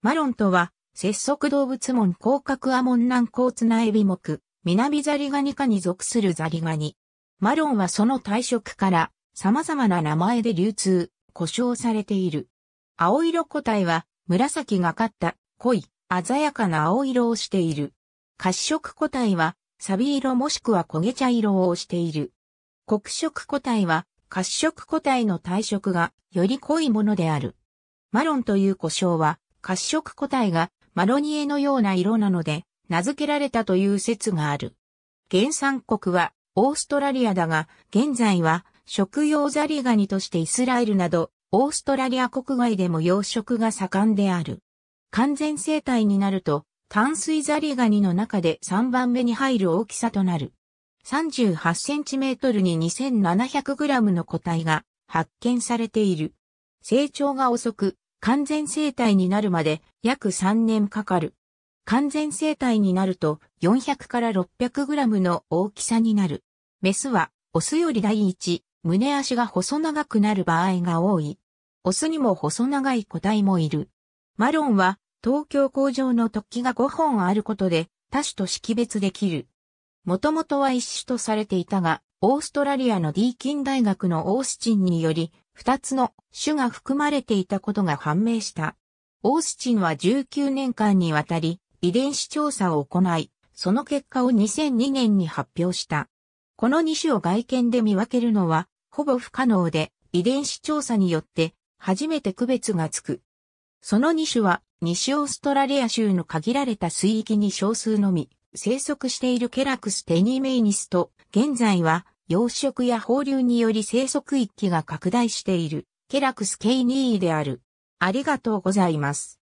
マロンとは、節足動物門甲殻アモン南高ナエビ目、南ザリガニ科に属するザリガニ。マロンはその体色から様々な名前で流通、呼称されている。青色個体は紫がかった濃い鮮やかな青色をしている。褐色個体はサビ色もしくは焦げ茶色をしている。黒色個体は褐色個体の体色がより濃いものである。マロンという呼称は褐色個体がマロニエのような色なので、名付けられたという説がある。原産国はオーストラリアだが、現在は食用ザリガニとしてイスラエルなど、オーストラリア国外でも養殖が盛んである。完全生態になると、淡水ザリガニの中で3番目に入る大きさとなる。38センチメートルに2700グラムの個体が発見されている。成長が遅く、完全生体になるまで約3年かかる。完全生体になると400から600グラムの大きさになる。メスはオスより第一、胸足が細長くなる場合が多い。オスにも細長い個体もいる。マロンは東京工場の突起が5本あることで多種と識別できる。もともとは一種とされていたが、オーストラリアのディーキン大学のオースチンにより、二つの種が含まれていたことが判明した。オースチンは19年間にわたり遺伝子調査を行い、その結果を2002年に発表した。この2種を外見で見分けるのはほぼ不可能で遺伝子調査によって初めて区別がつく。その2種は西オーストラリア州の限られた水域に少数のみ生息しているケラクステニメイニスと現在は養殖や放流により生息域が拡大している、ケラクスケイニーである。ありがとうございます。